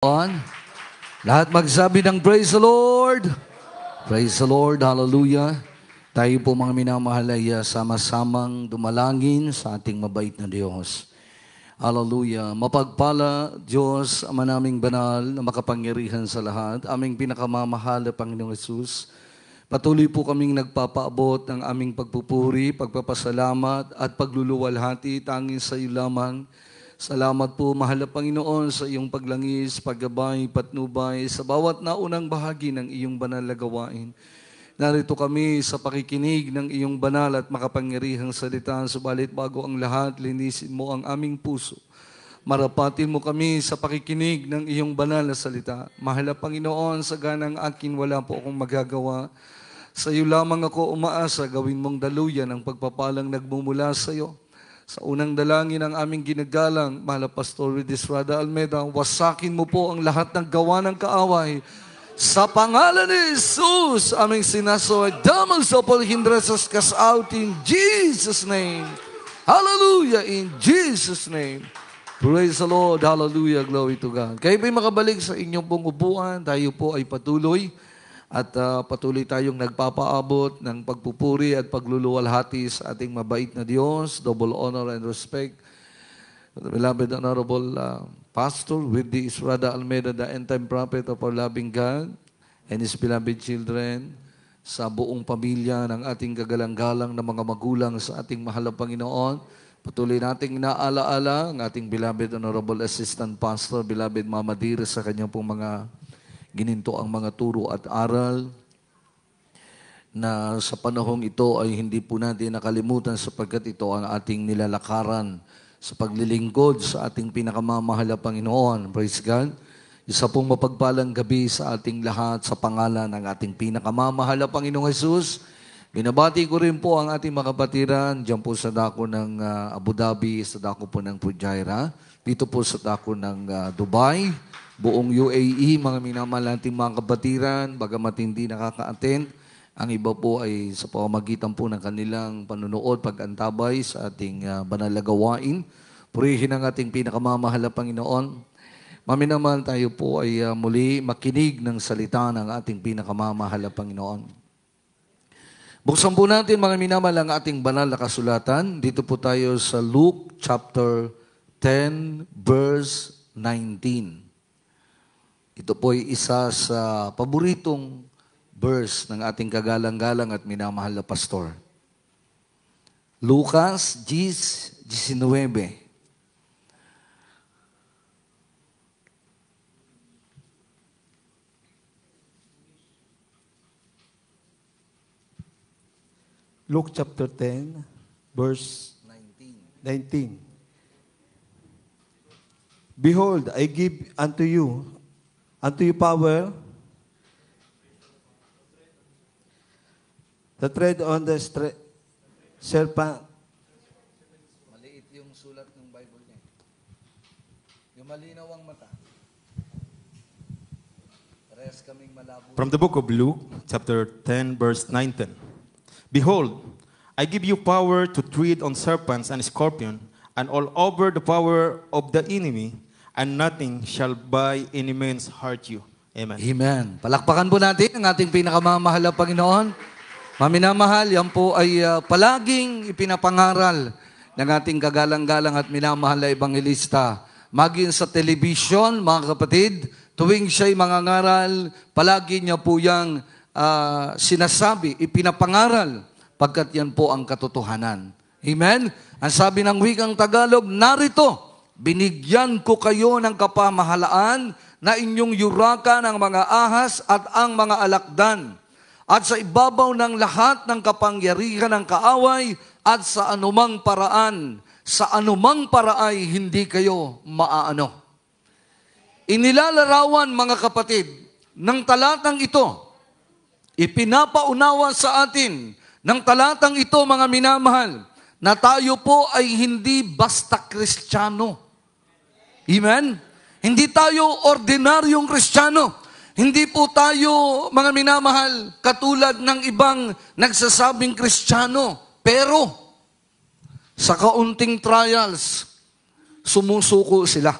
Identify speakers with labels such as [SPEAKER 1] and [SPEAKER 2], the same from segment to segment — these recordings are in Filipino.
[SPEAKER 1] On. Lahat magsabi ng praise the Lord. Praise the Lord. Hallelujah. Tayo po mga minamahal ay ah, sama-samang dumalangin sa ating mabait na Diyos. Hallelujah. Mapagpala, Diyos, Ama naming banal na makapangyarihan sa lahat, aming pinakamamahal na Panginoong Yesus, patuloy po kaming nagpapaabot ng aming pagpupuri, pagpapasalamat at pagluluwalhati tanging sa iyo lamang Salamat po, mahal na Panginoon, sa iyong paglangis, paggabay, patnubay, sa bawat naunang bahagi ng iyong banal na gawain. Narito kami sa pakikinig ng iyong banal at makapangyarihang salita, subalit bago ang lahat, linisin mo ang aming puso. Marapatin mo kami sa pakikinig ng iyong banal na salita. Mahal na Panginoon, sa ganang akin wala po akong magagawa. Sa iyo lamang ako umaasa, gawin mong daluyan ang pagpapalang nagmumula sa iyo. Sa unang dalangin ang aming ginagalang, Mahal Pastor Rada Almeda, wasakin mo po ang lahat ng gawa ng kaaway. Sa pangalan ni Jesus, aming sinasoy, damal sa palhindresas kas out in Jesus' name. Hallelujah, in Jesus' name. Praise the Lord, hallelujah, glory to God. Kayo po'y makabalik sa inyong pong upuan, tayo po ay patuloy at uh, patuloy tayong nagpapaabot ng pagpupuri at pagluluwalhati sa ating mabait na Diyos, double honor and respect. The beloved Honorable uh, Pastor with the Israda Almeida, the end-time prophet of our loving God and His beloved children, sa buong pamilya ng ating kagalang-galang na mga magulang sa ating mahal na Panginoon. Patuloy nating inaalaala ang ating beloved Honorable Assistant Pastor, beloved Mama Dira sa kanyang pong mga gininto ang mga turo at aral na sa panahong ito ay hindi po natin nakalimutan sapagkat ito ang ating nilalakaran sa paglilingkod sa ating pinakamamahal na Panginoon. Praise God. Isa pong mapagpalang gabi sa ating lahat sa pangalan ng ating pinakamamahal na Panginoong Jesus. Binabati ko rin po ang ating mga kapatiran dyan po sa dako ng uh, Abu Dhabi, sa dako po ng Pujaira, dito po sa dako ng uh, Dubai buong UAE, mga minamahal minamalating mga kabatiran, bagamat hindi nakaka-attend. Ang iba po ay sa pamamagitan po ng kanilang panunood, pag-antabay sa ating uh, ah, banal gawain. Purihin ang ating pinakamamahal na Panginoon. Maminamahal tayo po ay uh, muli makinig ng salita ng ating pinakamamahal na Panginoon. Buksan po natin mga minamahal ang ating banal na kasulatan. Dito po tayo sa Luke chapter 10 verse 19. Ito po ay isa sa paboritong verse ng ating kagalang-galang at minamahal na pastor. Lucas 10, 19. Luke chapter 10, verse 19. 19. Behold, I give unto you unto you power, the tread on the serpent. Maliit yung sulat ng Bible niya.
[SPEAKER 2] Yung malinaw ang mata. Parehas kaming malabo.
[SPEAKER 1] From the book of Luke, chapter 10, verse 19. Behold, I give you power to tread on serpents and scorpions and all over the power of the enemy, and nothing shall by any means hurt you. Amen. Amen. Palakpakan po natin ang ating pinakamamahal na Panginoon. Maminamahal, yan po ay uh, palaging ipinapangaral ng ating kagalang-galang at minamahal na ebanghelista. Maging sa television, mga kapatid, tuwing siya'y mangangaral, palagi niya po yang uh, sinasabi, ipinapangaral, pagkat yan po ang katotohanan. Amen? Ang sabi ng wikang Tagalog, narito Binigyan ko kayo ng kapamahalaan na inyong yuraka ng mga ahas at ang mga alakdan at sa ibabaw ng lahat ng kapangyarihan ng kaaway at sa anumang paraan, sa anumang paraay hindi kayo maaano. Inilalarawan mga kapatid ng talatang ito, ipinapaunawa sa atin ng talatang ito mga minamahal, na tayo po ay hindi basta kristyano. Amen? Hindi tayo ordinaryong kristyano. Hindi po tayo, mga minamahal, katulad ng ibang nagsasabing kristyano. Pero, sa kaunting trials, sumusuko sila.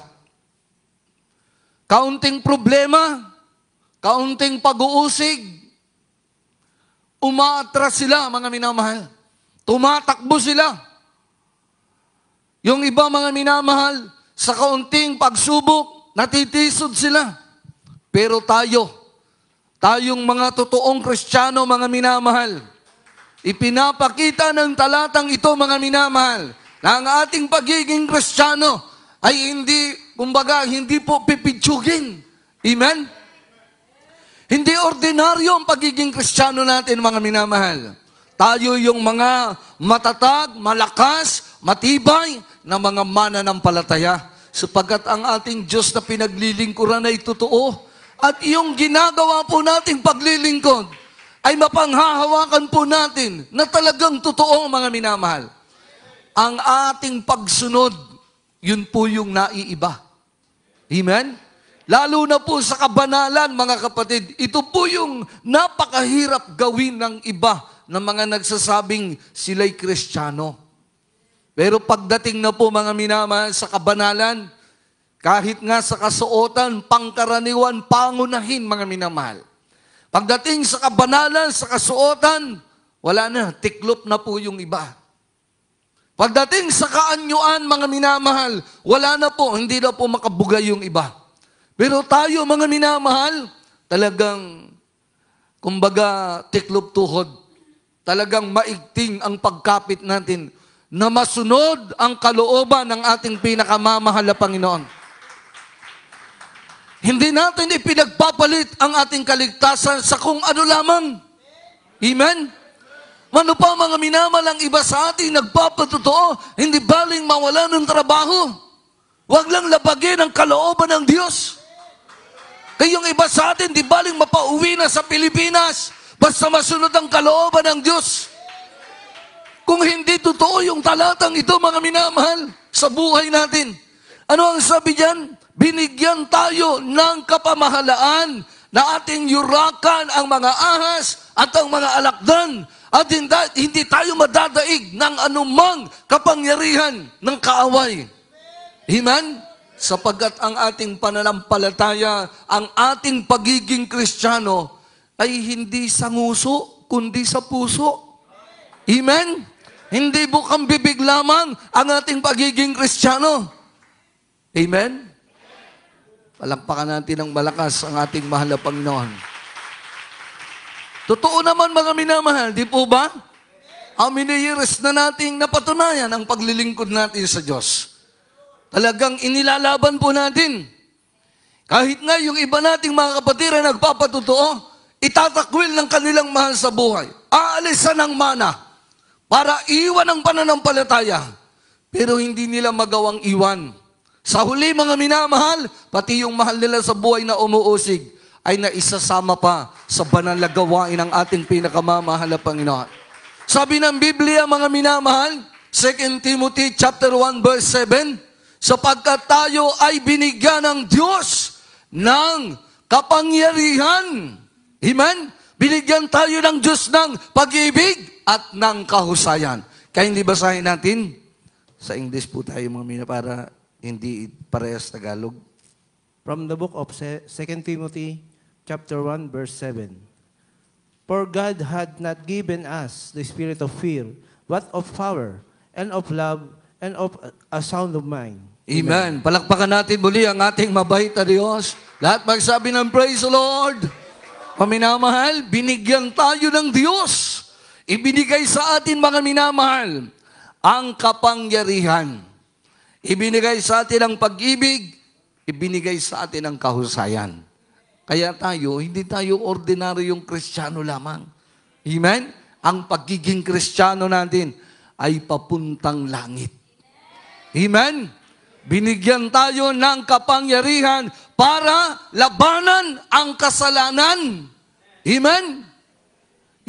[SPEAKER 1] Kaunting problema, kaunting pag-uusig, umaatras sila, mga minamahal. Tumatakbo sila. Yung iba, mga minamahal, sa kaunting pagsubok, natitisod sila. Pero tayo, tayong mga totoong kristyano, mga minamahal, ipinapakita ng talatang ito, mga minamahal, na ang ating pagiging kristyano ay hindi, kumbaga, hindi po pipitsugin. Amen? Hindi ordinaryo ang pagiging kristyano natin, mga minamahal. Tayo yung mga matatag, malakas, matibay na mga mananampalataya. Sapagat ang ating Diyos na pinaglilingkuran ay totoo, at iyong ginagawa po nating paglilingkod ay mapanghahawakan po natin na talagang totoo mga minamahal. Ang ating pagsunod, yun po yung naiiba. Amen? Lalo na po sa kabanalan, mga kapatid, ito po yung napakahirap gawin ng iba na mga nagsasabing sila'y kristyano. Pero pagdating na po mga minamahal sa kabanalan, kahit nga sa kasuotan, pangkaraniwan, pangunahin mga minamahal. Pagdating sa kabanalan, sa kasuotan, wala na, tiklop na po yung iba. Pagdating sa kaanyuan, mga minamahal, wala na po, hindi na po makabugay yung iba. Pero tayo, mga minamahal, talagang, kumbaga, tiklop tuhod. Talagang maigting ang pagkapit natin na masunod ang kalooban ng ating pinakamamahal na Panginoon. Hindi natin ipinagpapalit ang ating kaligtasan sa kung ano lamang. Amen? Mano pa mga minamalang iba sa atin nagpapatotoo, hindi baling mawala ng trabaho. Huwag lang labagin ang kalooban ng Diyos. Kayong eh, iba sa atin, di baling mapauwi na sa Pilipinas, basta masunod ang kalooban ng Diyos. Kung hindi totoo yung talatang ito, mga minamahal, sa buhay natin. Ano ang sabi diyan? Binigyan tayo ng kapamahalaan na ating yurakan ang mga ahas at ang mga alakdan at hindi tayo madadaig ng anumang kapangyarihan ng kaaway. Himan? Sapagkat ang ating pananampalataya, ang ating pagiging kristyano ay hindi sa nguso, kundi sa puso. Amen? Hindi bukang bibig lamang ang ating pagiging kristyano. Amen? Palampakan natin ng malakas ang ating mahal na Panginoon. Totoo naman mga minamahal, di po ba? How many years na nating napatunayan ang paglilingkod natin sa Diyos? Talagang inilalaban po natin. Kahit nga yung iba nating mga kapatid ay nagpapatotoo, itatakwil ng kanilang mahal sa buhay. Aalisan ng mana para iwan ang pananampalataya. Pero hindi nila magawang iwan. Sa huli mga minamahal, pati yung mahal nila sa buhay na umuusig, ay naisasama pa sa banal gawain ng ating pinakamamahal na Panginoon. Sabi ng Biblia mga minamahal, 2 Timothy chapter 1 verse 7, sapagkat tayo ay binigyan ng Diyos ng kapangyarihan. Amen? Binigyan tayo ng Diyos ng pag-ibig, at ng kahusayan. Kaya hindi basahin natin? Sa English po tayo mga mina para hindi parehas Tagalog. From the book of 2 Timothy chapter 1 verse 7. For God had not given us the spirit of fear, but of power, and of love, and of a sound of mind. Amen. Amen. Palakpakan natin muli ang ating mabait na Diyos. Lahat magsabi ng praise the Lord. Paminamahal, binigyan tayo ng Diyos Ibinigay sa atin mga minamahal ang kapangyarihan. Ibinigay sa atin ang pag-ibig, ibinigay sa atin ang kahusayan. Kaya tayo, hindi tayo ordinaryong kristyano lamang. Amen? Ang pagiging kristyano natin ay papuntang langit. Amen? Binigyan tayo ng kapangyarihan para labanan ang kasalanan. Amen?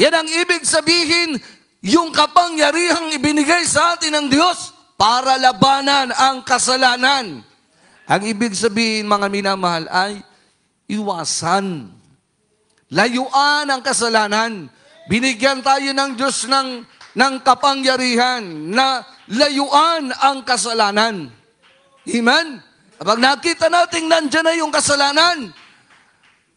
[SPEAKER 1] Yan ang ibig sabihin, yung kapangyarihang ibinigay sa atin ng Diyos para labanan ang kasalanan. Ang ibig sabihin, mga minamahal, ay iwasan. Layuan ang kasalanan. Binigyan tayo ng Diyos ng, ng kapangyarihan na layuan ang kasalanan. Amen? Kapag nakita natin nandiyan na yung kasalanan,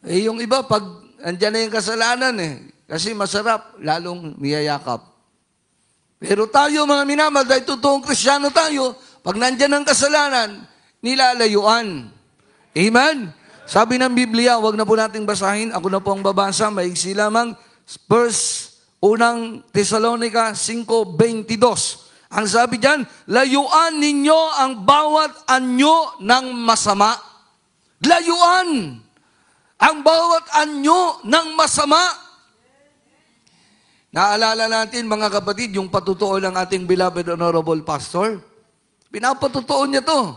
[SPEAKER 1] eh yung iba, pag nandyan na yung kasalanan eh, kasi masarap, lalong niyayakap. Pero tayo mga minamahal, dahil totoong kristyano tayo, pag nandyan ang kasalanan, nilalayuan. Amen? Sabi ng Biblia, wag na po nating basahin. Ako na po ang babasa, maigsi lamang. First, unang Thessalonica 5.22. Ang sabi diyan, layuan ninyo ang bawat anyo ng masama. Layuan ang bawat anyo ng masama. Naalala natin mga kapatid, yung patutuo ng ating beloved honorable pastor. Pinapatutuo niya to.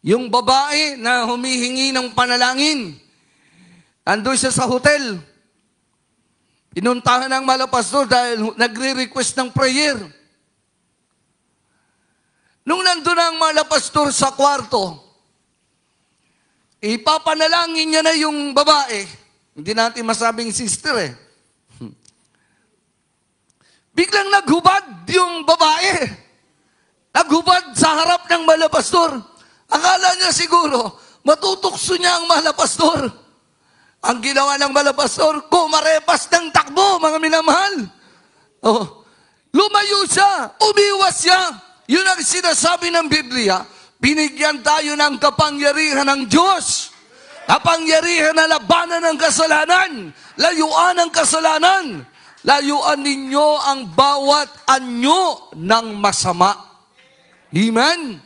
[SPEAKER 1] Yung babae na humihingi ng panalangin. Andoon siya sa hotel. Inuntahan ng mala pastor dahil nagre-request ng prayer. Nung nandun ang mala pastor sa kwarto, ipapanalangin niya na yung babae. Hindi natin masabing sister eh Biglang naghubad yung babae. Naghubad sa harap ng malapastor. Akala niya siguro, matutukso niya ang malapastor. Ang ginawa ng malapastor, kumarepas ng takbo, mga minamahal. Oh, lumayo siya, umiwas siya. Yun ang sinasabi ng Biblia. Binigyan tayo ng kapangyarihan ng Diyos. Kapangyarihan na labanan ng kasalanan. Layuan ng kasalanan. Layuan ninyo ang bawat anyo ng masama. Amen?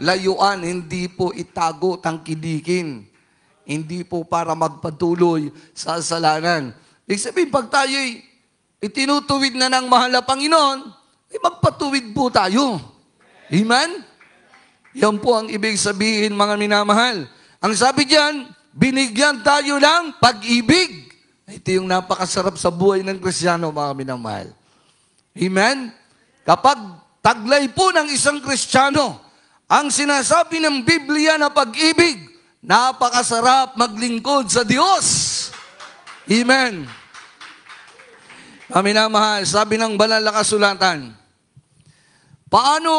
[SPEAKER 1] Layuan, hindi po itago, tangkidikin. Hindi po para magpatuloy sa kasalanan. Ibig sabihin, pag tayo'y itinutuwid na ng mahal na Panginoon, ay eh, magpatuwid po tayo. Amen? Yan po ang ibig sabihin, mga minamahal. Ang sabi diyan, binigyan tayo ng pag-ibig. Ito yung napakasarap sa buhay ng Kristiyano, mga minamahal. Amen? Kapag taglay po ng isang Kristiyano, ang sinasabi ng Biblia na pag-ibig, napakasarap maglingkod sa Diyos. Amen. Mga minamahal, sabi ng banal na kasulatan, paano,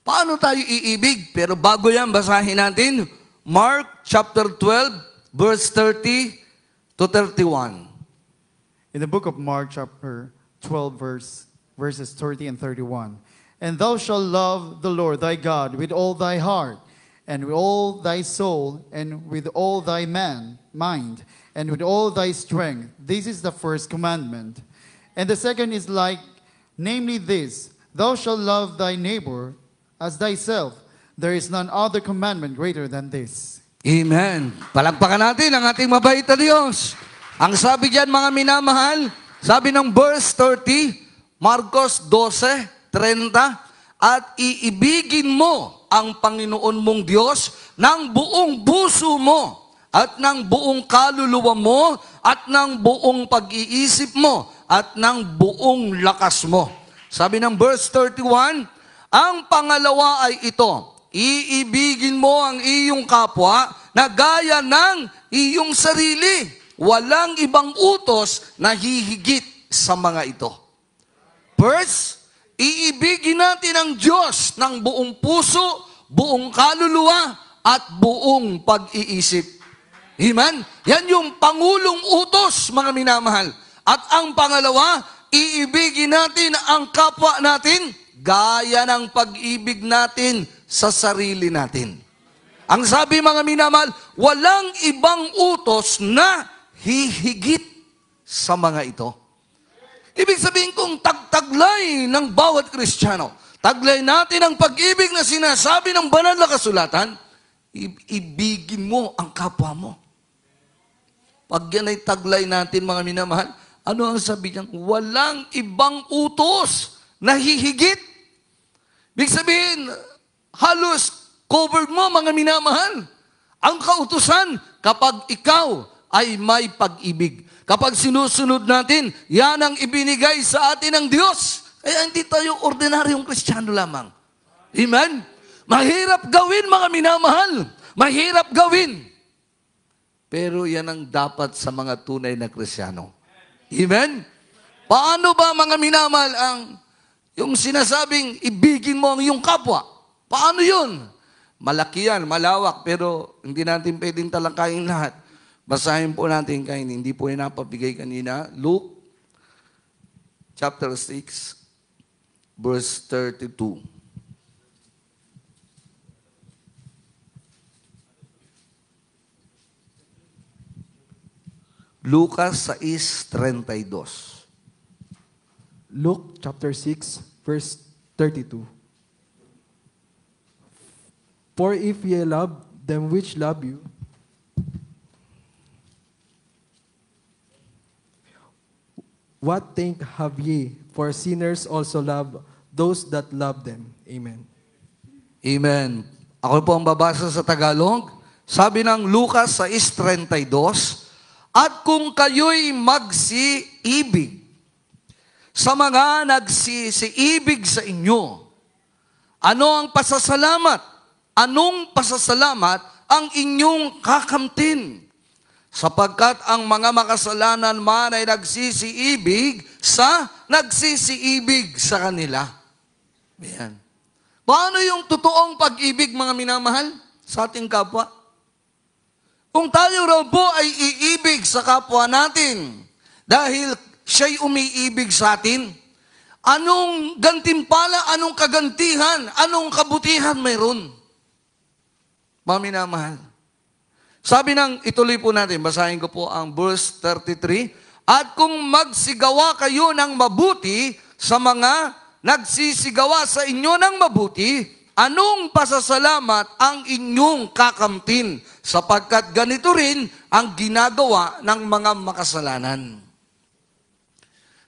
[SPEAKER 1] paano tayo iibig? Pero bago yan, basahin natin, Mark chapter 12, verse 30 to 31. In the book of Mark, chapter 12, verse, verses 30 and 31. And thou shalt love the Lord thy God with all thy heart, and with all thy soul, and with all thy man, mind, and with all thy strength. This is the first commandment. And the second is like, namely this Thou shalt love thy neighbor as thyself. There is none other commandment greater than this. Amen. Palagpakan natin ang ating mabait na Diyos. Ang sabi diyan mga minamahal, sabi ng verse 30, Marcos 12:30, at iibigin mo ang Panginoon mong Diyos ng buong puso mo at ng buong kaluluwa mo at ng buong pag-iisip mo at ng buong lakas mo. Sabi ng verse 31, ang pangalawa ay ito, Iibigin mo ang iyong kapwa na gaya ng iyong sarili. Walang ibang utos na hihigit sa mga ito. First, iibigin natin ang Diyos ng buong puso, buong kaluluwa, at buong pag-iisip. Amen? Yan yung pangulong utos, mga minamahal. At ang pangalawa, iibigin natin ang kapwa natin gaya ng pag-ibig natin sa sarili natin. Ang sabi mga minamahal, walang ibang utos na hihigit sa mga ito. Ibig sabihin kong tagtaglay ng bawat Kristiyano, taglay natin ang pag-ibig na sinasabi ng banal na kasulatan, ibigin mo ang kapwa mo. Pag yan ay taglay natin mga minamahal, ano ang sabi niya? Walang ibang utos na hihigit. Ibig sabihin, halos covered mo, mga minamahal. Ang kautusan, kapag ikaw ay may pag-ibig. Kapag sinusunod natin, yan ang ibinigay sa atin ng Diyos. Kaya hindi tayo ordinaryong kristyano lamang. Amen? Mahirap gawin, mga minamahal. Mahirap gawin. Pero yan ang dapat sa mga tunay na kristyano. Amen? Paano ba, mga minamahal, ang yung sinasabing ibigin mo ang iyong kapwa? Paano yun? Malaki yan, malawak, pero hindi natin pwedeng talakayin lahat. Basahin po natin kain, hindi po yung napabigay kanina. Luke chapter 6, verse 32. Lucas 6:32. Luke chapter 6 verse 32. For if ye love them which love you, what think have ye? For sinners also love those that love them. Amen. Amen. Ako po ang babasa sa Tagalog. Sabi ng Lucas 6.32, At kung kayo'y magsiibig sa mga nagsisiibig sa inyo, ano ang pasasalamat? anong pasasalamat ang inyong kakamtin? Sapagkat ang mga makasalanan man ay nagsisiibig sa nagsisiibig sa kanila. Ayan. Paano yung totoong pag-ibig mga minamahal sa ating kapwa? Kung tayo raw po ay iibig sa kapwa natin dahil siya'y umiibig sa atin, anong gantimpala, anong kagantihan, anong kabutihan mayroon? mga minamahal. Sabi nang ituloy po natin, basahin ko po ang verse 33. At kung magsigawa kayo ng mabuti sa mga nagsisigawa sa inyo ng mabuti, anong pasasalamat ang inyong kakamtin sapagkat ganito rin ang ginagawa ng mga makasalanan.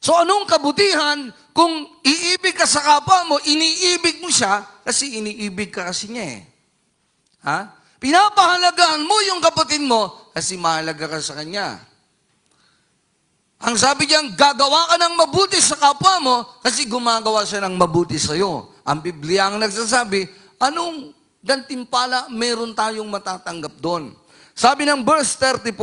[SPEAKER 1] So anong kabutihan kung iibig ka sa kapwa mo, iniibig mo siya kasi iniibig ka kasi niya eh. Ha? Pinapahalagaan mo yung kapatid mo kasi mahalaga ka sa kanya. Ang sabi niyan, gagawa ka ng mabuti sa kapwa mo kasi gumagawa siya ng mabuti sa iyo. Ang Biblia ang nagsasabi, anong gantimpala meron tayong matatanggap doon? Sabi ng verse 34,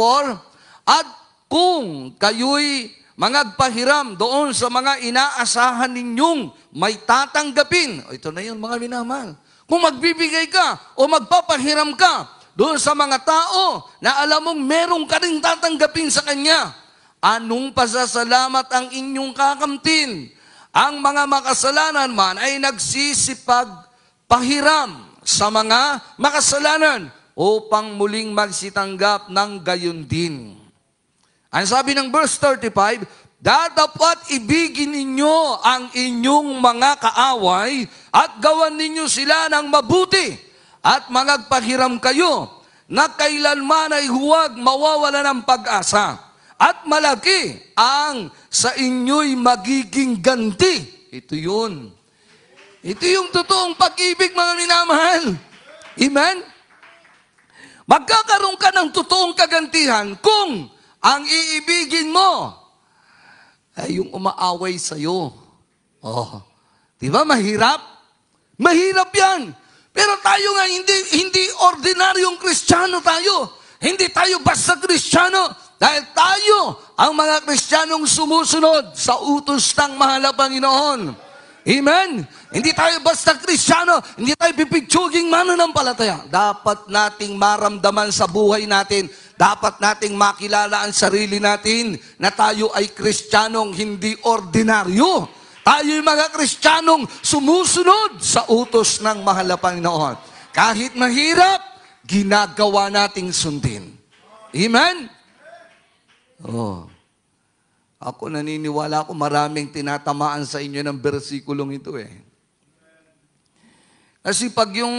[SPEAKER 1] At kung kayo'y mangagpahiram doon sa mga inaasahan ninyong may tatanggapin. O, ito na yun, mga minamahal. Kung magbibigay ka o magpapahiram ka doon sa mga tao na alam mong merong ka rin tatanggapin sa Kanya, anong pasasalamat ang inyong kakamtin? Ang mga makasalanan man ay nagsisipag pahiram sa mga makasalanan upang muling magsitanggap ng gayon din. Ang sabi ng verse 35, dapat ibigin ninyo ang inyong mga kaaway at gawan ninyo sila ng mabuti at magagpahiram kayo na kailanman ay huwag mawawala ng pag-asa at malaki ang sa inyo'y magiging ganti. Ito yun. Ito yung totoong pag-ibig mga minamahal. Amen? Magkakaroon ka ng totoong kagantihan kung ang iibigin mo ay yung umaaway iyo. Oh. Di ba? Mahirap? Mahirap yan. Pero tayo nga, hindi, hindi ordinaryong Kristiyano tayo. Hindi tayo basta Kristiyano Dahil tayo, ang mga Kristiyanong sumusunod sa utos ng mahal na Panginoon. Amen? Hindi tayo basta Kristiyano, Hindi tayo pipigtsuging mananampalataya. Dapat nating maramdaman sa buhay natin dapat nating makilala ang sarili natin na tayo ay kristyanong hindi ordinaryo. Tayo ay mga kristyanong sumusunod sa utos ng mahal na Panginoon. Kahit mahirap, ginagawa nating sundin. Amen? Oh. Ako naniniwala ako maraming tinatamaan sa inyo ng bersikulong ito eh. Kasi pag yung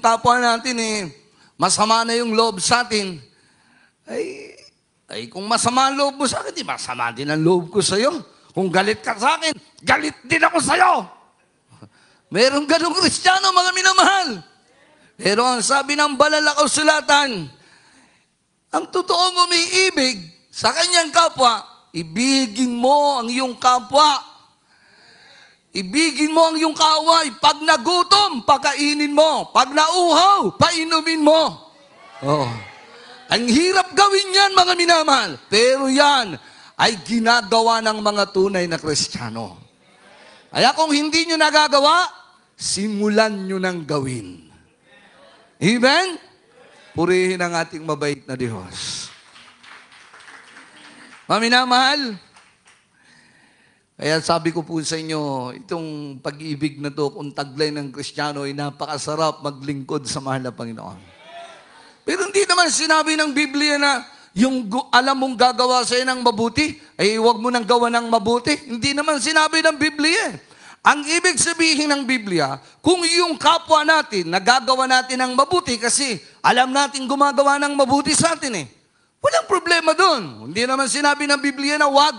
[SPEAKER 1] kapwa natin eh, masama na yung loob sa atin, ay, ay kung masama ang loob mo sa akin, di masama din ang loob ko sa iyo. Kung galit ka sa akin, galit din ako sa iyo. Meron ganong kristyano, mga minamahal. Pero ang sabi ng balalakaw sulatan, ang totoong umiibig sa kanyang kapwa, ibigin mo ang iyong kapwa. Ibigin mo ang iyong kaaway. Pag nagutom, pakainin mo. Pag nauhaw, painumin mo. Oh. Ang hirap gawin yan, mga minamahal. Pero yan ay ginagawa ng mga tunay na kristyano. Kaya kung hindi nyo nagagawa, simulan nyo nang gawin. Amen? Purihin ang ating mabait na Diyos. Maminamahal, kaya sabi ko po sa inyo, itong pag-ibig na to, kung taglay ng Kristiyano, ay napakasarap maglingkod sa mahal na Panginoon. Pero hindi naman sinabi ng Biblia na yung alam mong gagawa sa'yo ng mabuti, ay eh, huwag mo nang gawa ng mabuti. Hindi naman sinabi ng Biblia. Eh. Ang ibig sabihin ng Biblia, kung yung kapwa natin, nagagawa natin ng mabuti kasi alam natin gumagawa ng mabuti sa atin eh. Walang problema doon. Hindi naman sinabi ng Biblia na wag.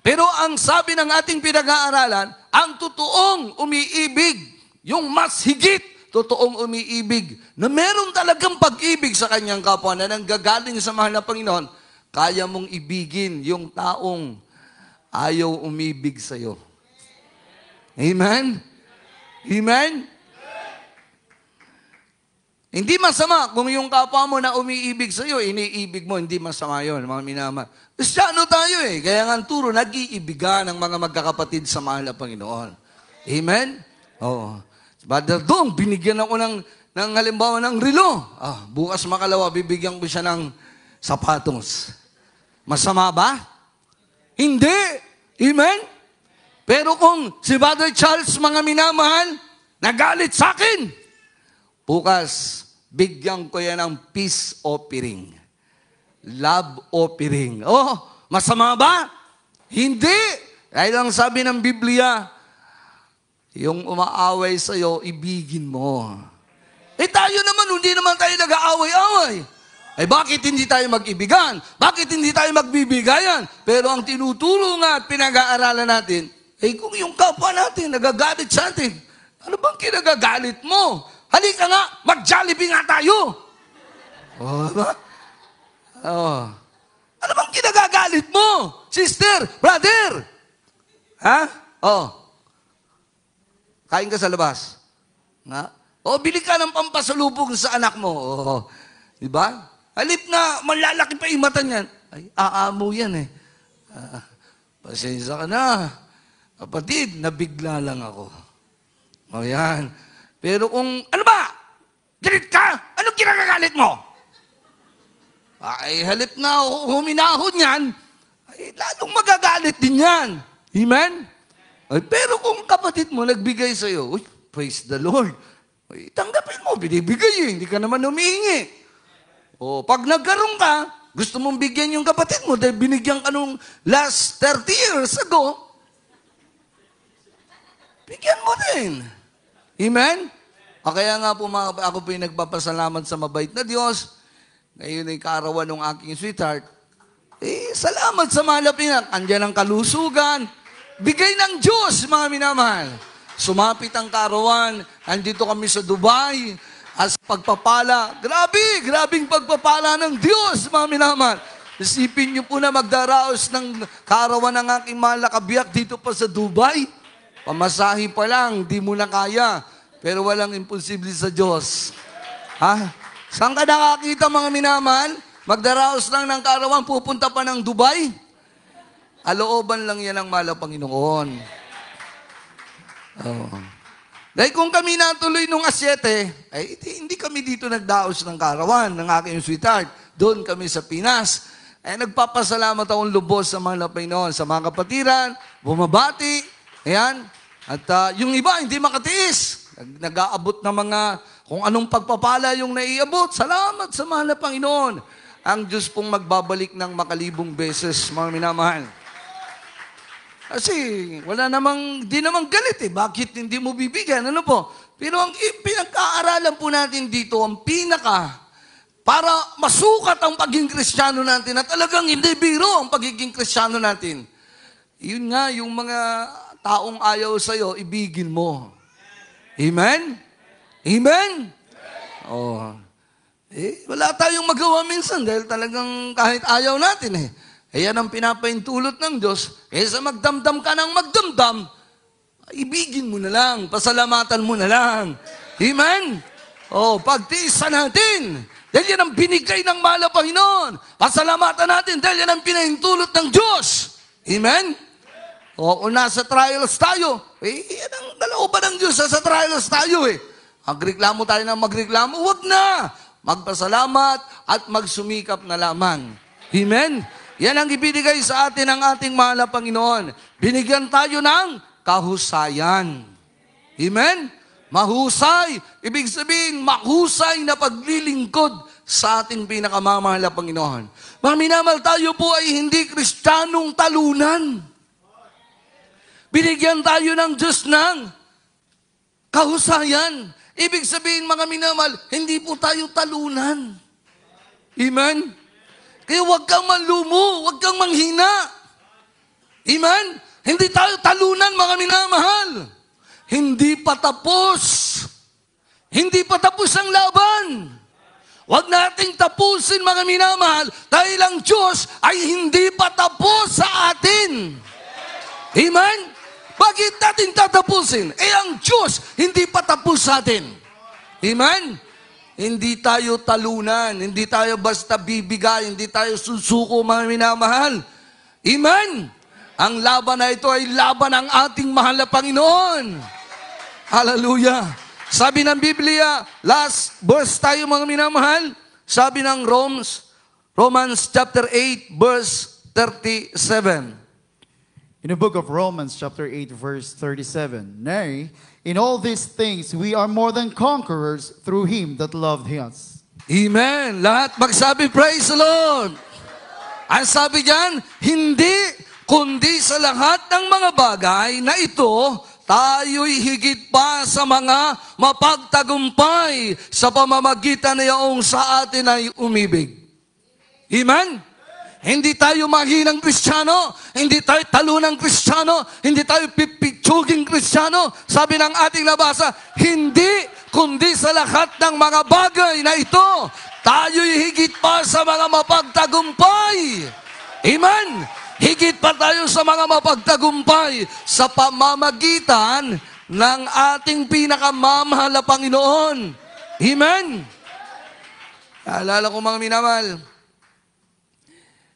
[SPEAKER 1] Pero ang sabi ng ating pinag-aaralan, ang totoong umiibig, yung mas higit totoong umiibig, na meron talagang pag-ibig sa kanyang kapwa na nanggagaling sa mahal na Panginoon, kaya mong ibigin yung taong ayaw umibig sa iyo. Amen? Amen? Hindi masama kung yung kapwa mo na umiibig sa iyo, iniibig mo, hindi masama yon mga minama. Kristyano tayo eh. Kaya nga turo, nag-iibigan ng mga magkakapatid sa mahal na Panginoon. Amen? Oo. Brother Dong, binigyan ako ng, ng halimbawa ng relo. Ah, bukas makalawa, bibigyan ko siya ng sapatos. Masama ba? Hindi. Amen? Pero kung si Brother Charles, mga minamahal, nagalit sa akin, bukas, bigyan ko yan ng peace offering. Love offering. Oh, masama ba? Hindi. Dahil ang sabi ng Biblia, yung umaaway sa iyo, ibigin mo. Eh tayo naman, hindi naman tayo nag-aaway-away. Ay eh, bakit hindi tayo mag-ibigan? Bakit hindi tayo magbibigayan? Pero ang tinuturo nga at pinag-aaralan natin, ay eh, kung yung kapwa natin nagagalit sa atin, ano bang kinagagalit mo? Halika nga, mag-jollibee nga tayo. Oh, ba? Oh. Ano bang kinagagalit mo? Sister, brother? Ha? Oh. Kain ka sa labas. Nga? O, bili ka ng pampasalubong sa anak mo. O, di ba? Halip na malalaki pa yung mata niyan. Ay, aamo yan eh. Ah, pasensya ka na. Kapatid, nabigla lang ako. O yan. Pero kung, ano ba? Galit ka? Anong kinakagalit mo? Ay, halip na huminahon yan, ay lalong magagalit din yan. Amen? Pero kung kapatid mo nagbigay sa iyo, praise the Lord. Uy, tanggapin mo, binibigay eh. Hindi ka naman umihingi. O, pag nagkaroon ka, gusto mong bigyan yung kapatid mo dahil binigyan ka nung last 30 years ago, bigyan mo din. Amen? O ah, kaya nga po, mga, ako po yung nagpapasalamat sa mabait na Diyos. Ngayon ay karawan ng aking sweetheart. Eh, salamat sa malapinak. Andiyan ang kalusugan. Bigay ng Diyos, mga minamahal. Sumapit ang karawan. nandito kami sa Dubai. As pagpapala. Grabe! Grabing pagpapala ng Diyos, mga minamahal. Isipin niyo po na magdaraos ng karawan ng aking malakabiyak dito pa sa Dubai. Pamasahe pa lang, di mo na kaya. Pero walang imposible sa Diyos. Ha? Saan ka nakakita mga minamahal? Magdaraos lang ng karawan, pupunta pa ng Dubai? Alooban lang yan ng mala Panginoon. Oo. Oh. Dahil kung kami natuloy nung asyete, ay hindi kami dito nagdaos ng karawan, ng aking sweetheart. Doon kami sa Pinas. Ay nagpapasalamat akong lubos sa mga Panginoon, sa mga kapatiran, bumabati, ayan. At uh, yung iba, hindi makatiis. Nag-aabot ng mga kung anong pagpapala yung naiabot. Salamat sa mahal na Panginoon. Ang Diyos pong magbabalik ng makalibong beses, mga minamahal. Kasi wala namang, di namang galit eh. Bakit hindi mo bibigyan? Ano po? Pero ang pinag-aaralan po natin dito, ang pinaka, para masukat ang pagiging kristyano natin na talagang hindi biro ang pagiging kristyano natin. Yun nga, yung mga taong ayaw sa'yo, ibigin mo. Amen? Amen? Oh. Eh, wala tayong magawa minsan dahil talagang kahit ayaw natin eh. Ayan ang pinapaintulot ng Diyos. Kaysa magdamdam ka ng magdamdam, ibigin mo na lang, pasalamatan mo na lang. Amen? Oh, pagtiisan natin. Dahil yan ang binigay ng mahal na Panginoon. Pasalamatan natin dahil yan ang pinaintulot ng Diyos. Amen? O, o nasa trials tayo. Eh, yan ang nalooban ng Diyos sa trials tayo eh. Magreklamo tayo ng magreklamo. Huwag na! Magpasalamat at magsumikap na laman. Amen? Yan ang ibinigay sa atin ng ating mahal na Panginoon. Binigyan tayo ng kahusayan. Amen? Mahusay. Ibig sabihin, mahusay na paglilingkod sa ating pinakamamahal na Panginoon. Mga minamal, tayo po ay hindi kristyanong talunan. Binigyan tayo ng Diyos ng kahusayan. Ibig sabihin, mga minamal, hindi po tayo talunan. Amen? Kaya huwag kang manlumo, huwag kang manghina. Amen? Hindi tayo talunan, mga minamahal. Hindi pa tapos. Hindi pa tapos ang laban. Huwag nating tapusin, mga minamahal, dahil ang Diyos ay hindi pa tapos sa atin. Amen? Bakit natin tatapusin? Eh ang Diyos hindi pa tapos sa atin. Amen? Hindi tayo talunan, hindi tayo basta bibigay, hindi tayo susuko mga minamahal. Amen! Ang laban na ito ay laban ng ating mahal na Panginoon. Hallelujah! Sabi ng Biblia, last verse tayo mga minamahal, sabi ng Romans, Romans chapter 8 verse 37. In the book of Romans, chapter 8, verse 37, Nay, in all these things we are more than conquerors through Him that loved us. Amen! Lahat magsabi, praise the Lord! Ang sabi diyan, hindi kundi sa lahat ng mga bagay na ito, tayo'y higit pa sa mga mapagtagumpay sa pamamagitan na iyong sa atin ay umibig. Amen? Hindi tayo mahinang Kristiyano, hindi tayo talunang Kristiyano, hindi tayo pipitsuging Kristiyano. Sabi ng ating nabasa, hindi kundi sa lahat ng mga bagay na ito, tayo'y higit pa sa mga mapagtagumpay. Amen! Higit pa tayo sa mga mapagtagumpay sa pamamagitan ng ating pinakamamahal na Panginoon. Amen! Naalala ko mga minamahal,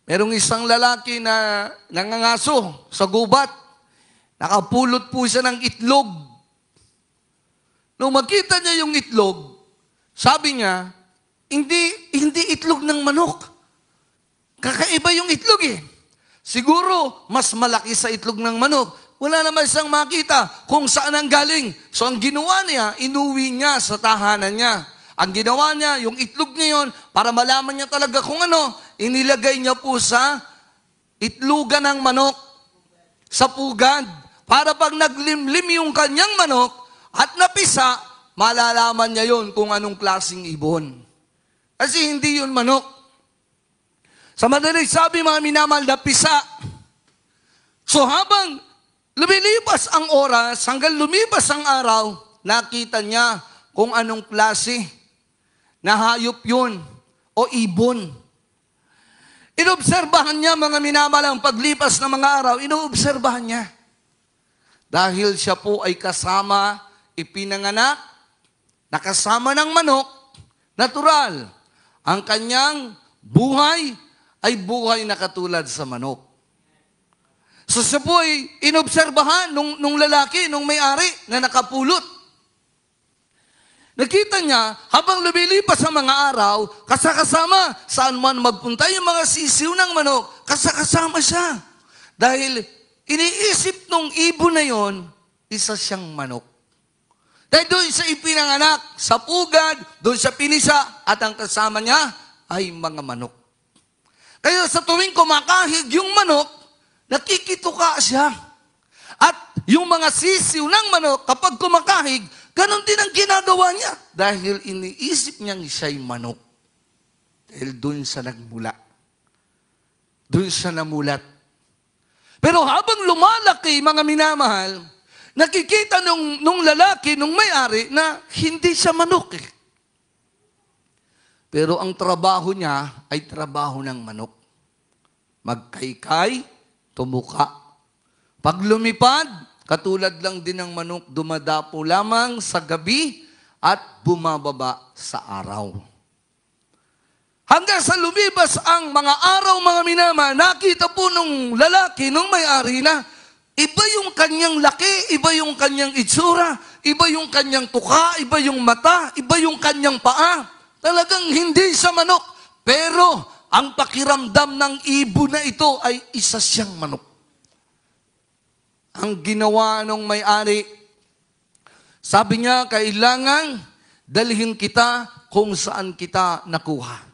[SPEAKER 1] Merong isang lalaki na nangangaso sa gubat. Nakapulot po siya ng itlog. Nung makita niya yung itlog, sabi niya, hindi, hindi itlog ng manok. Kakaiba yung itlog eh. Siguro, mas malaki sa itlog ng manok. Wala naman siyang makita kung saan ang galing. So ang ginawa niya, inuwi niya sa tahanan niya. Ang ginawa niya, yung itlog ngayon, para malaman niya talaga kung ano, inilagay niya po sa itlugan ng manok, sa pugad, para pag naglimlim yung kanyang manok at napisa, malalaman niya yon kung anong klasing ibon. Kasi hindi yun manok. Sa madaling sabi, mga minamal, napisa. So habang lumilipas ang oras, hanggang lumipas ang araw, nakita niya kung anong klase Nahayop yun. O ibon. Inobserbahan niya mga minamalang paglipas ng mga araw. Inoobserbahan niya. Dahil siya po ay kasama, ipinanganak, nakasama ng manok, natural. Ang kanyang buhay ay buhay na katulad sa manok. So siya po ay inobserbahan nung, nung lalaki, nung may-ari na nakapulot Nakita niya, habang lumilipas ang mga araw, kasakasama, saan man magpunta yung mga sisiw ng manok, kasakasama siya. Dahil iniisip nung ibo na yon, isa siyang manok. Dahil doon sa ipinanganak, sa pugad, doon sa pinisa, at ang kasama niya ay mga manok. Kaya sa tuwing kumakahig yung manok, nakikituka siya. At yung mga sisiw ng manok, kapag kumakahig, Ganon din ang ginagawa niya. Dahil iniisip niyang siya'y manok. Dahil doon sa nagmula. Doon sa namulat. Pero habang lumalaki, mga minamahal, nakikita nung, nung lalaki, nung may-ari, na hindi siya manok eh. Pero ang trabaho niya ay trabaho ng manok. Magkaykay, tumuka. Pag lumipad, Katulad lang din ng manok, dumadapo lamang sa gabi at bumababa sa araw. Hanggang sa lumibas ang mga araw, mga minama, nakita po nung lalaki, nung may-ari na, iba yung kanyang laki, iba yung kanyang itsura, iba yung kanyang tuka, iba yung mata, iba yung kanyang paa. Talagang hindi sa manok. Pero ang pakiramdam ng ibo na ito ay isa siyang manok ang ginawa ng may-ari. Sabi niya, kailangan dalhin kita kung saan kita nakuha.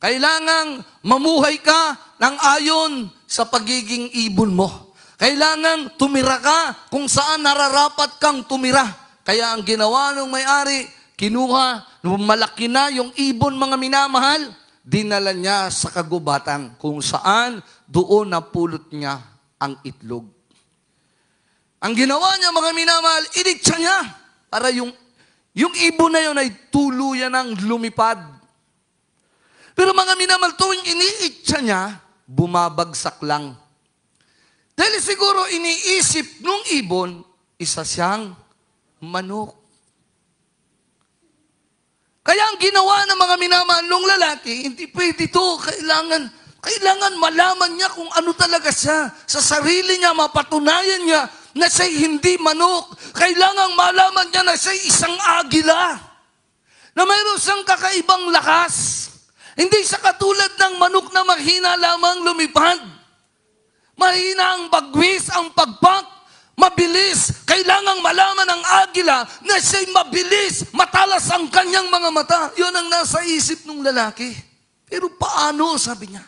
[SPEAKER 1] Kailangan mamuhay ka ng ayon sa pagiging ibon mo. Kailangan tumira ka kung saan nararapat kang tumira. Kaya ang ginawa ng may-ari, kinuha, nung malaki na yung ibon mga minamahal, dinala niya sa kagubatan kung saan doon napulot niya ang itlog. Ang ginawa niya, mga minamahal, iniksa niya para yung, yung ibon na yun ay tuluyan ng lumipad. Pero mga minamahal, tuwing iniiksa niya, bumabagsak lang. Dahil siguro iniisip nung ibon, isa siyang manok. Kaya ang ginawa ng mga minamahal nung lalaki, hindi pwede ito. Kailangan, kailangan malaman niya kung ano talaga siya. Sa sarili niya, mapatunayan niya na siya'y hindi manok. Kailangang malaman niya na siya'y isang agila. Na mayroon siyang kakaibang lakas. Hindi sa katulad ng manok na mahina lamang lumipad. Mahina ang bagwis, ang pagpak, mabilis. Kailangang malaman ng agila na siya'y mabilis, matalas ang kanyang mga mata. Yun ang nasa isip ng lalaki. Pero paano, sabi niya?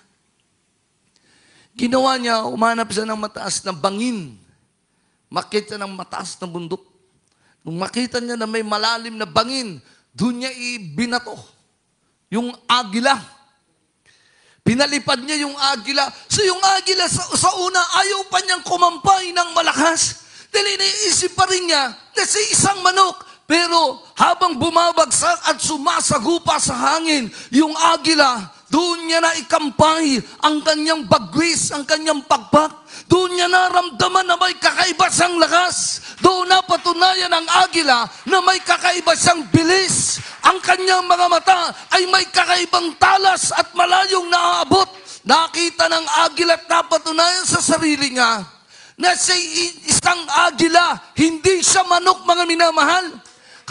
[SPEAKER 1] Ginawa niya, umanap siya ng mataas na bangin makita ng mataas na bundok. Nung makita niya na may malalim na bangin, doon niya ibinato yung agila. Pinalipad niya yung agila. So yung agila sa, sa una, ayaw pa niyang kumampay ng malakas. Dahil iniisip pa rin niya na si isang manok. Pero habang bumabagsak at sumasagupa sa hangin, yung agila, doon niya na ikampay ang kanyang bagwis, ang kanyang pagpak. Doon niya naramdaman na may kakaiba siyang lakas. Doon napatunayan ang agila na may kakaiba siyang bilis. Ang kanyang mga mata ay may kakaibang talas at malayong naaabot. Nakita ng agila at napatunayan sa sarili niya na siya isang agila, hindi siya manok mga minamahal.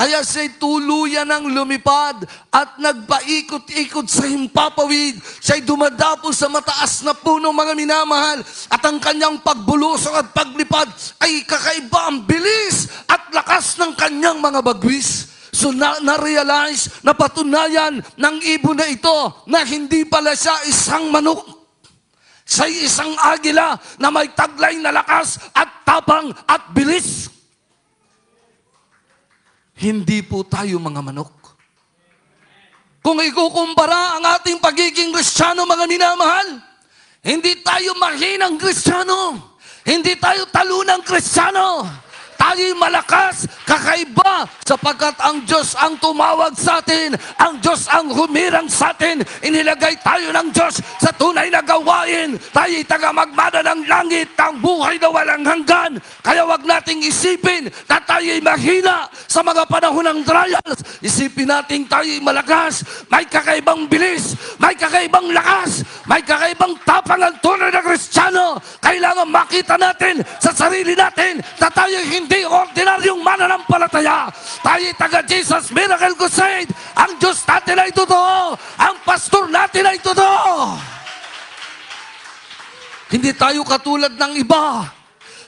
[SPEAKER 1] Kaya siya'y tuluyan ng lumipad at nagpaikot-ikot sa himpapawid. Siya'y dumadapo sa mataas na puno, mga minamahal. At ang kanyang pagbulusok at paglipad ay kakaiba ang bilis at lakas ng kanyang mga bagwis. So na, na-realize, napatunayan ng ibon na ito na hindi pala siya isang manok. Siya'y isang agila na may taglay na lakas at tapang at bilis. Hindi po tayo mga manok. Kung ikukumpara ang ating pagiging kristyano, mga minamahal, hindi tayo mahinang kristyano. Hindi tayo talunang kristyano. Tayo'y malakas, kakaiba, sapagkat ang Diyos ang tumawag sa atin, ang Diyos ang humirang sa atin, inilagay tayo ng Diyos sa tunay na gawain, tayo'y tagamagmana ng langit, ang buhay na walang hanggan, kaya wag nating isipin na tayo'y mahina sa mga panahon ng trials, isipin natin tayo'y malakas, may kakaibang bilis, may kakaibang lakas, may kakaibang tapang ang tunay na Kristiyano, kailangan makita natin sa sarili natin na tayo'y hindi kundi ordinaryong mananampalataya. Tayo taga Jesus Miracle Crusade. Ang Diyos natin ay totoo. Ang pastor natin ay totoo. Hindi tayo katulad ng iba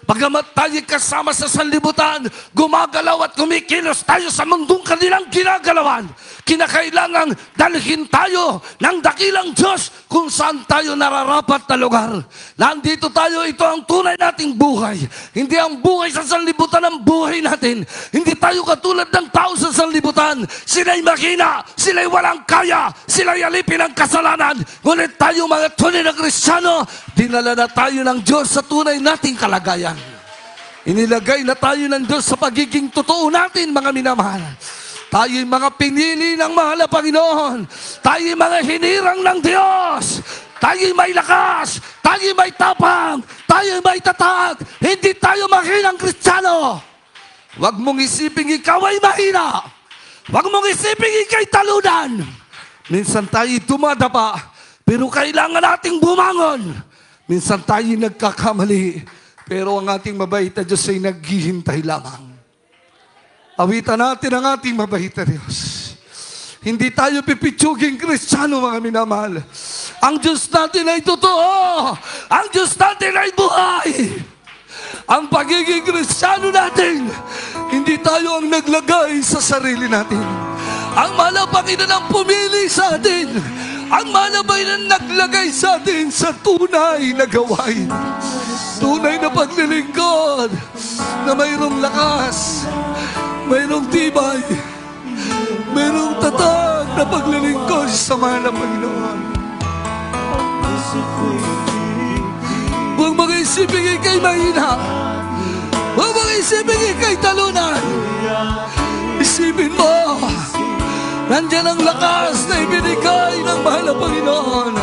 [SPEAKER 1] Pagamat tayo kasama sa sanlibutan, gumagalaw at kumikilos tayo sa mundong kanilang ginagalawan. Kinakailangang dalhin tayo ng dakilang Diyos kung saan tayo nararapat na lugar. Nandito tayo, ito ang tunay nating buhay. Hindi ang buhay sa sanlibutan ang buhay natin. Hindi tayo katulad ng tao sa sanlibutan. Sila'y makina, sila'y walang kaya, sila'y alipin ang kasalanan. Ngunit tayo mga tunay na Kristiyano, dinala na tayo ng Diyos sa tunay nating kalagayan. Inilagay na tayo ng Diyos sa pagiging totoo natin, mga minamahal. Tayo'y mga pinili ng mahal na Panginoon. Tayo mga hinirang ng Diyos. Tayo'y may lakas. Tayo'y may tapang. Tayo'y may tatag. Hindi tayo mahinang kristyano. Huwag mong isipin ikaw ay mahina. Huwag mong isipin ikay talunan. Minsan tayo'y tumadapa, pero kailangan nating bumangon. Minsan tayo'y nagkakamali. Pero ang ating mabait na Diyos ay naghihintay lamang. Awitan natin ang ating mabait na Diyos. Hindi tayo pipitsuging kristyano, mga minamahal.
[SPEAKER 2] Ang Diyos natin ay totoo. Ang Diyos natin ay buhay. Ang pagiging kristyano natin, hindi tayo ang naglagay sa sarili natin. Ang mahal Panginoon ang pumili sa atin. Ang malabay na naglagay sa atin sa tunay na gawain tunay na paglilingkod na mayroong lakas, mayroong tibay, mayroong tatag na paglilingkod sa mga na Panginoon. Huwag mag-isipin ikay mahina. Huwag mag-isipin ikay talunan. Isipin mo, nandiyan ang lakas na ibinigay ng mahal na Panginoon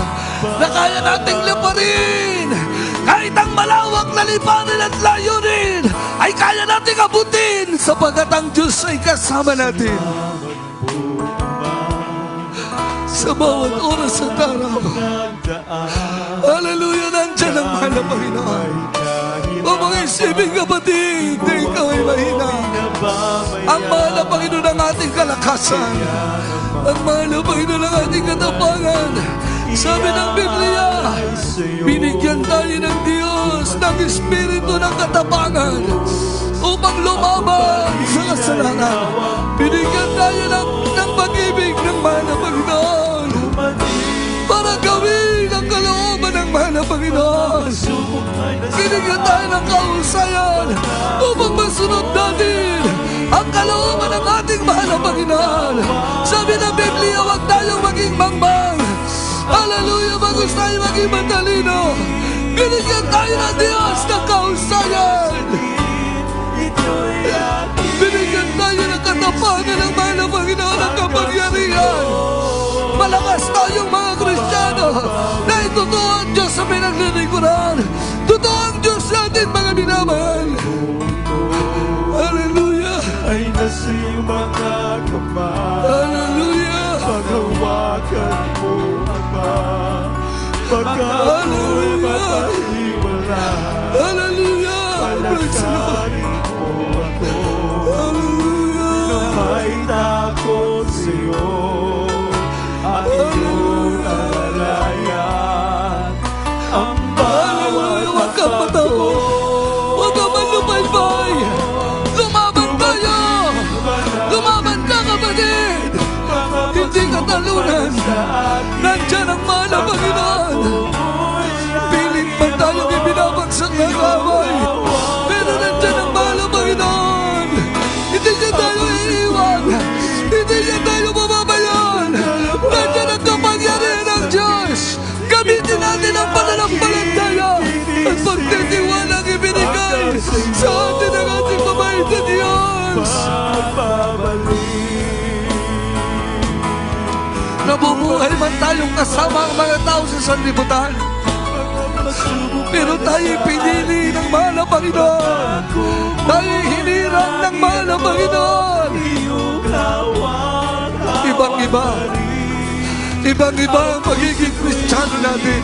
[SPEAKER 2] na kaya nating laparin kahit ang malawak na lipanin at layunin ay kaya natin abutin sapagat ang Diyos ay kasama natin. Sa bawat oras at araw. Hallelujah! Nandiyan ang mahal na Panginoon. O mga isipin kapatid, na ikaw ay mahina. Ang mahal na Panginoon ang ating kalakasan. Ang mahal na Panginoon ang ating katapangan. Sabi ng Biblia, binigyan tayo ng Diyos ng Espiritu ng katapangan upang lumaban sa kasalanan. Binigyan tayo ng, ng pag-ibig ng mana Panginoon para gawin ang kalooban ng mana Panginoon. Binigyan tayo ng kausayan upang masunod natin ang kalooban ng ating mahal na Panginoon. Sabi ng Biblia, huwag tayong maging mangmang. Hallelujah, bagus tayo maging matalino. Binigyan tayo ng Diyos ng kausayan. Binigyan tayo ng katapangan ng mahal na Panginoon ng kapangyarihan. Malakas tayong mga Kristiyano na totoo ang Diyos sa pinaglilingkuran. Totoo ang Diyos natin mga minamahal. Hallelujah. Ay nasa iyong mga kamay. Hallelujah. Paghawakan mo. Hallelujah. Hallelujah. Praise Marina! mabubuhay man tayong kasama ang mga tao sa sanlibutan. Pero tayo'y pinili ng mahal na Panginoon. Tayo'y hinirang ng mahal na Panginoon. Ibang-iba. Ibang-iba ang pagiging kristyano natin.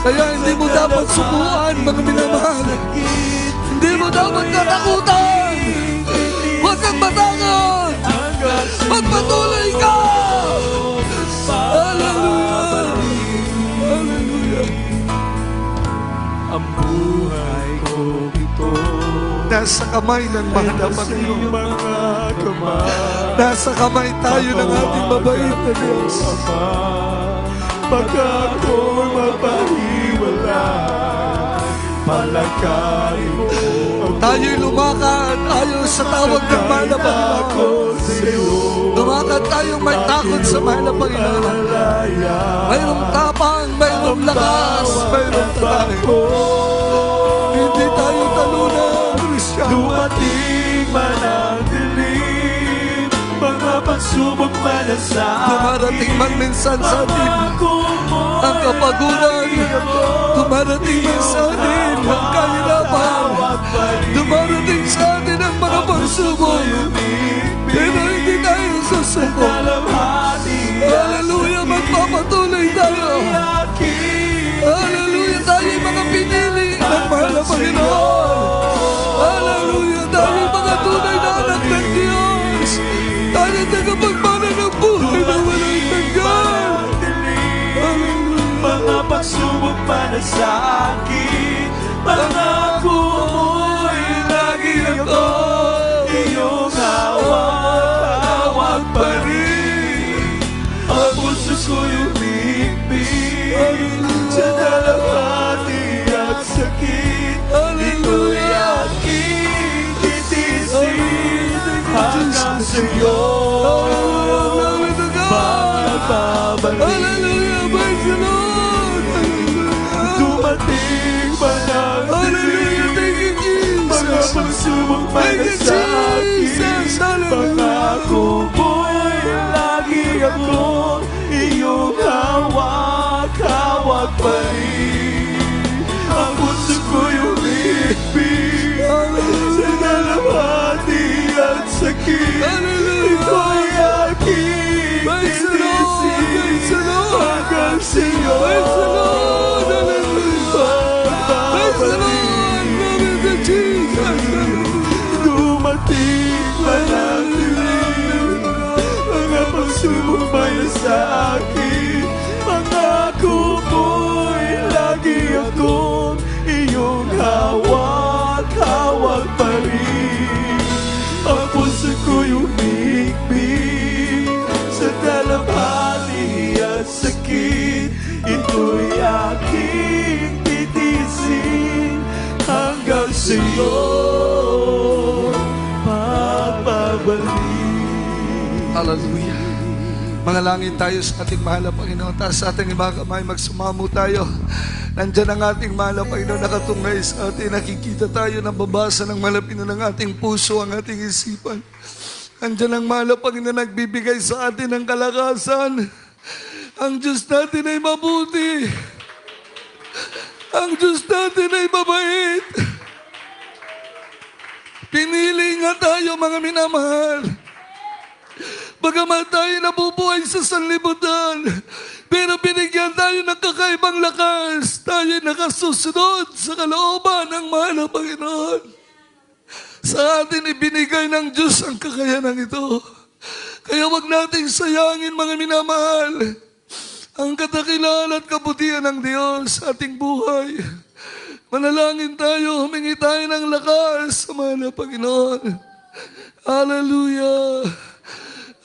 [SPEAKER 2] Kaya hindi mo dapat subuan, mga minamahal. Hindi mo dapat katakutan. Huwag kang matakot. Magpatuloy ka! buhay ko ito. Nasa kamay ng mahal na Panginoon. Nasa kamay tayo ng ating mabait na Diyos. Baka ko mapahiwala, palakay mo. Tayo'y lumakad ayon sa tawag ng mahal na Panginoon. Lumakad tayong may takot sa mahal na Panginoon. Mayroong tapang, mayroong lakas, mayroong tatay tayo'y talunan Dumating man ang dilim Mga pagsubok man sa akin Dumarating man minsan sa atin Ang kapaguran Dumarating man sa atin Ang kahirapan Dumarating sa atin ang mga pagsubok Pero hindi tayo susuko Hallelujah! Magpapatuloy Panginoon. Hallelujah! Dahil mga tunay na anak ng Diyos, tayo tagapagmana ng buhay na walang tanggal. Mga pagsubok para sa akin, pangako mo sa iyo. Hallelujah, glory to God. Pagkabalik. Hallelujah, praise the Lord. Dumating ba na Hallelujah, thank you, Jesus. Mga pagsubok pa na sa akin. Pangako mo'y lagi ako. Hallelujah. Manalangin tayo sa ating mahal na Panginoon. Taas sa ating mga kamay, magsumamo tayo. Nandiyan ang ating mahal na Panginoon, nakatungay sa atin. Nakikita tayo, nababasa ng malapino ng ating puso, ang ating isipan. Nandiyan ang mahal na Panginoon, nagbibigay sa atin ng kalakasan. Ang Diyos natin ay mabuti. Ang Diyos natin ay mabait. Pinili nga tayo, mga minamahal. Bagamat tayo nabubuhay sa sanlibutan, pero binigyan tayo ng kakaibang lakas. Tayo nakasusunod sa kalooban ng mahal na Panginoon. Sa atin ibinigay ng Diyos ang kakayanan ito. Kaya wag nating sayangin mga minamahal ang katakilala at kabutihan ng Diyos sa ating buhay. Manalangin tayo, humingi tayo ng lakas sa mahal na Panginoon. Hallelujah!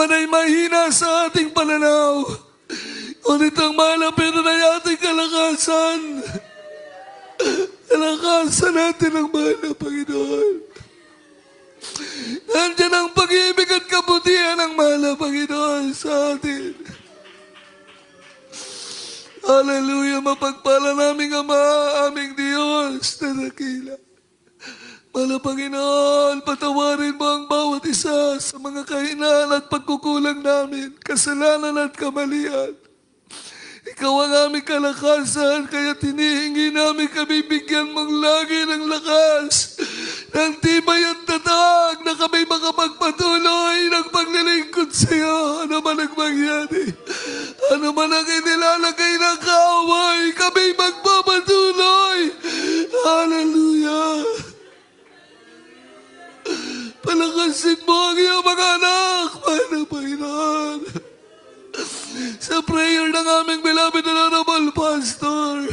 [SPEAKER 2] man ay mahina sa ating pananaw, ngunit ang malapit na ay ating kalakasan. Kalakasan natin ang mahal na Panginoon. Nandiyan ang pag-ibig at kabutihan ng mahal na Panginoon sa atin. Hallelujah, mapagpala naming Ama, aming Diyos na nakila. Mahal na Panginoon, patawa sa mga kahinaan at pagkukulang namin, kasalanan at kamalian. Ikaw ang aming kalakasan, kaya tinihingi namin kami bigyan mong lagi ng lakas, ng tibay at tatag na kami makapagpatuloy ng paglilingkod sa iyo. Ano man ang mangyari, ano man ang inilalagay ng kaaway, kami magpapatuloy. Hallelujah! Palakasin mo ang iyong mga anak para Panginoon. Sa prayer ng aming bilabid na Honorable Pastor,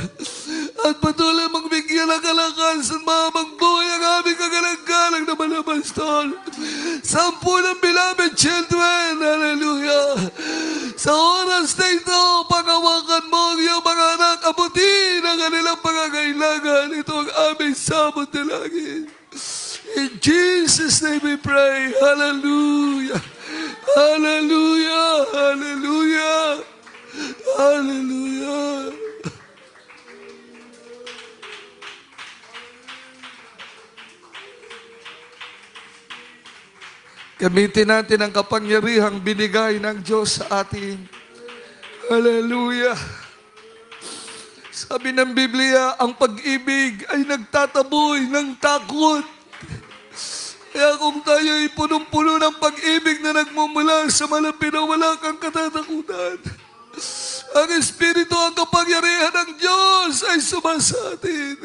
[SPEAKER 2] at patuloy magbigyan ng kalakasan, mamang buhay ang aming kagalang-galang na mga pastor. Sampu ng bilabid children, hallelujah. Sa oras na ito, pagawakan mo ang iyong mga anak, abutin ang kanilang pangangailangan. Ito ang aming sabot na langit. In Jesus' name we pray. Hallelujah. Hallelujah. Hallelujah. Hallelujah.
[SPEAKER 1] Gamitin natin ang kapangyarihang binigay
[SPEAKER 2] ng Diyos sa atin. Hallelujah. Sabi ng Biblia, ang pag-ibig ay nagtataboy ng takot. Kaya eh, kung tayo punong-puno ng pag-ibig na nagmumula sa malapit na wala kang katatakutan, ang Espiritu ang kapangyarihan ng Diyos ay suma sa atin.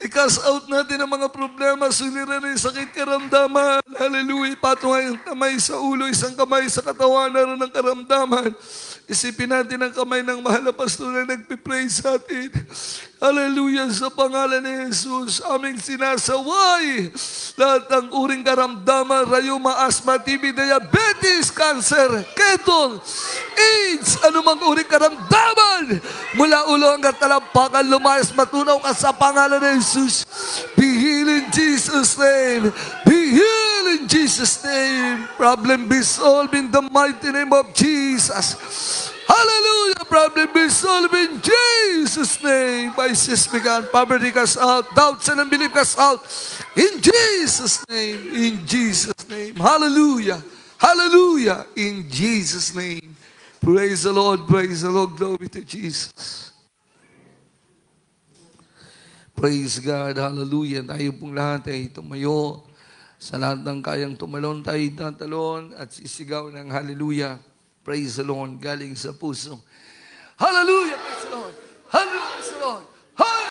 [SPEAKER 2] I-cast out natin ang mga problema, sulira ng sakit, karamdaman. Hallelujah. Patungay ang kamay sa ulo, isang kamay sa katawan, naroon ng karamdaman. Isipin natin ang kamay ng mahal na pastor na nagpipray sa atin. Hallelujah sa pangalan ni Jesus. Aming sinasaway lahat ng uring karamdaman, rayuma, asma, TB, diabetes, cancer, ketong, AIDS, anumang uring karamdaman. Mula ulo hanggang talampakan, lumayas, matunaw ka sa pangalan ni Jesus. Be healed in Jesus' name. Be healed. in Jesus' name. Problem be solved in the mighty name of Jesus. Hallelujah. Problem be solved in Jesus' name. Vices began. Poverty cast out. Doubts and unbelief cast out. In Jesus' name. In Jesus' name. Hallelujah. Hallelujah. In Jesus' name. Praise the Lord. Praise the Lord. Glory to Jesus. Praise God. Hallelujah. Tayo pong lahat ay
[SPEAKER 1] tumayo. Sa lahat ng kayang tumalon tayo tatalon at sisigaw ng hallelujah. Praise the Lord. Galing sa puso. Hallelujah! Praise the Lord! Hallelujah! Praise the Lord!